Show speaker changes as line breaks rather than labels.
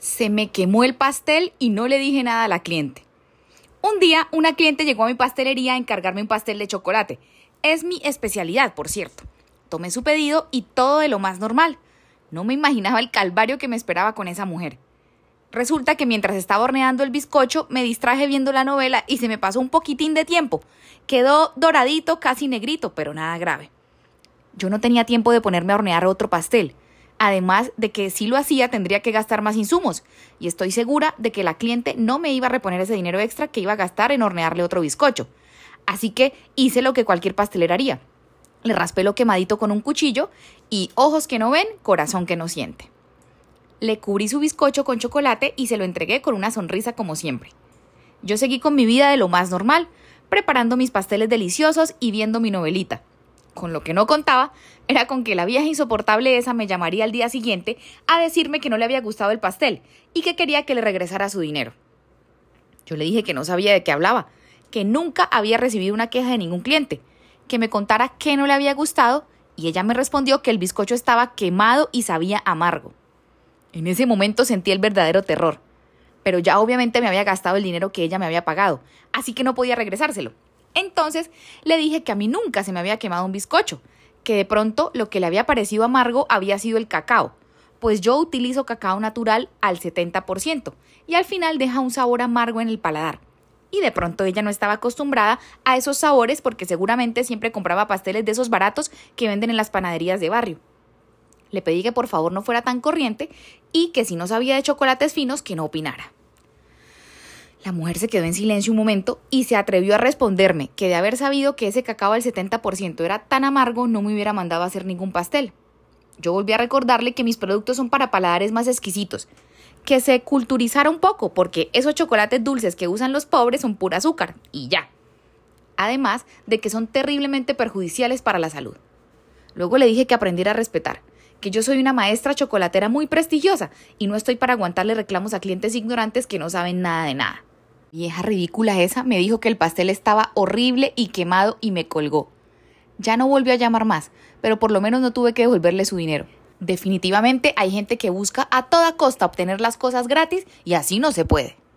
se me quemó el pastel y no le dije nada a la cliente. Un día una cliente llegó a mi pastelería a encargarme un pastel de chocolate. Es mi especialidad, por cierto. Tomé su pedido y todo de lo más normal. No me imaginaba el calvario que me esperaba con esa mujer. Resulta que mientras estaba horneando el bizcocho me distraje viendo la novela y se me pasó un poquitín de tiempo. Quedó doradito, casi negrito, pero nada grave. Yo no tenía tiempo de ponerme a hornear otro pastel además de que si lo hacía tendría que gastar más insumos y estoy segura de que la cliente no me iba a reponer ese dinero extra que iba a gastar en hornearle otro bizcocho. Así que hice lo que cualquier pastelera haría. Le raspé lo quemadito con un cuchillo y ojos que no ven, corazón que no siente. Le cubrí su bizcocho con chocolate y se lo entregué con una sonrisa como siempre. Yo seguí con mi vida de lo más normal, preparando mis pasteles deliciosos y viendo mi novelita con lo que no contaba era con que la vieja insoportable esa me llamaría al día siguiente a decirme que no le había gustado el pastel y que quería que le regresara su dinero. Yo le dije que no sabía de qué hablaba, que nunca había recibido una queja de ningún cliente, que me contara qué no le había gustado y ella me respondió que el bizcocho estaba quemado y sabía amargo. En ese momento sentí el verdadero terror, pero ya obviamente me había gastado el dinero que ella me había pagado, así que no podía regresárselo. Entonces le dije que a mí nunca se me había quemado un bizcocho, que de pronto lo que le había parecido amargo había sido el cacao, pues yo utilizo cacao natural al 70% y al final deja un sabor amargo en el paladar. Y de pronto ella no estaba acostumbrada a esos sabores porque seguramente siempre compraba pasteles de esos baratos que venden en las panaderías de barrio. Le pedí que por favor no fuera tan corriente y que si no sabía de chocolates finos que no opinara. La mujer se quedó en silencio un momento y se atrevió a responderme que de haber sabido que ese cacao al 70% era tan amargo no me hubiera mandado a hacer ningún pastel. Yo volví a recordarle que mis productos son para paladares más exquisitos, que se culturizara un poco porque esos chocolates dulces que usan los pobres son pura azúcar y ya. Además de que son terriblemente perjudiciales para la salud. Luego le dije que aprendiera a respetar, que yo soy una maestra chocolatera muy prestigiosa y no estoy para aguantarle reclamos a clientes ignorantes que no saben nada de nada. Vieja ridícula esa me dijo que el pastel estaba horrible y quemado y me colgó. Ya no volvió a llamar más, pero por lo menos no tuve que devolverle su dinero. Definitivamente hay gente que busca a toda costa obtener las cosas gratis y así no se puede.